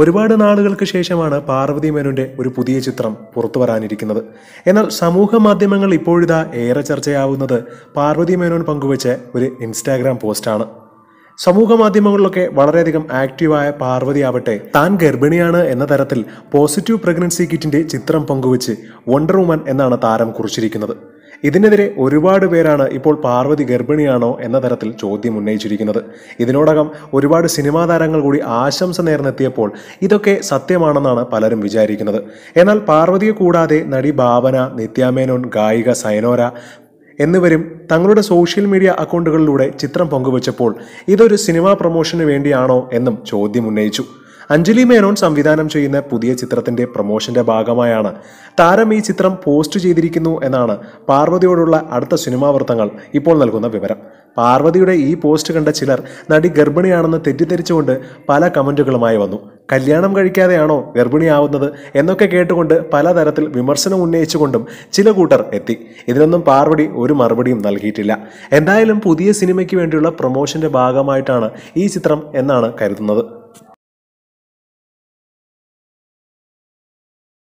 ഒരുപാട് നാളുകൾക്ക് ശേഷമാണ് പാർവതി മേനോന്റെ ഒരു പുതിയ ചിത്രം പുറത്തു വരാനിരിക്കുന്നത് എന്നാൽ സമൂഹ മാധ്യമങ്ങൾ ഇപ്പോഴിതാ ഏറെ ചർച്ചയാവുന്നത് പാർവതി മേനോൻ പങ്കുവച്ച ഒരു ഇൻസ്റ്റാഗ്രാം പോസ്റ്റാണ് സമൂഹ മാധ്യമങ്ങളിലൊക്കെ വളരെയധികം ആക്റ്റീവായ പാർവതി ആവട്ടെ താൻ ഗർഭിണിയാണ് എന്ന തരത്തിൽ പോസിറ്റീവ് പ്രഗ്നൻസി കിറ്റിന്റെ ചിത്രം പങ്കുവച്ച് വണ്ടർ വുമൻ എന്നാണ് താരം കുറിച്ചിരിക്കുന്നത് ഇതിനെതിരെ ഒരുപാട് പേരാണ് ഇപ്പോൾ പാർവതി ഗർഭിണിയാണോ എന്ന തരത്തിൽ ചോദ്യം ഉന്നയിച്ചിരിക്കുന്നത് ഇതിനോടകം ഒരുപാട് സിനിമാ താരങ്ങൾ കൂടി ആശംസ നേർന്നെത്തിയപ്പോൾ ഇതൊക്കെ സത്യമാണെന്നാണ് പലരും വിചാരിക്കുന്നത് എന്നാൽ പാർവതിയെ കൂടാതെ നടി ഭാവന നിത്യാമേനോൻ ഗായിക സൈനോര എന്നിവരും തങ്ങളുടെ സോഷ്യൽ മീഡിയ അക്കൗണ്ടുകളിലൂടെ ചിത്രം പങ്കുവച്ചപ്പോൾ ഇതൊരു സിനിമാ പ്രൊമോഷന് വേണ്ടിയാണോ എന്നും ചോദ്യം ഉന്നയിച്ചു അഞ്ജലി മേനോൻ സംവിധാനം ചെയ്യുന്ന പുതിയ ചിത്രത്തിന്റെ പ്രൊമോഷന്റെ ഭാഗമായാണ് താരം ഈ ചിത്രം പോസ്റ്റ് ചെയ്തിരിക്കുന്നു എന്നാണ് പാർവതിയോടുള്ള അടുത്ത സിനിമാ വൃത്തങ്ങൾ ഇപ്പോൾ നൽകുന്ന വിവരം പാർവതിയുടെ ഈ പോസ്റ്റ് കണ്ട ചിലർ നടി ഗർഭിണിയാണെന്ന് തെറ്റിദ്ധരിച്ചുകൊണ്ട് പല കമന്റുകളുമായി വന്നു കല്യാണം കഴിക്കാതെയാണോ ഗർഭിണിയാവുന്നത് എന്നൊക്കെ കേട്ടുകൊണ്ട് പലതരത്തിൽ വിമർശനം ഉന്നയിച്ചുകൊണ്ടും ചില കൂട്ടർ എത്തി ഇതിനൊന്നും പാർവതി ഒരു മറുപടിയും നൽകിയിട്ടില്ല എന്തായാലും പുതിയ സിനിമയ്ക്ക് വേണ്ടിയുള്ള പ്രൊമോഷന്റെ ഭാഗമായിട്ടാണ് ഈ ചിത്രം എന്നാണ് കരുതുന്നത്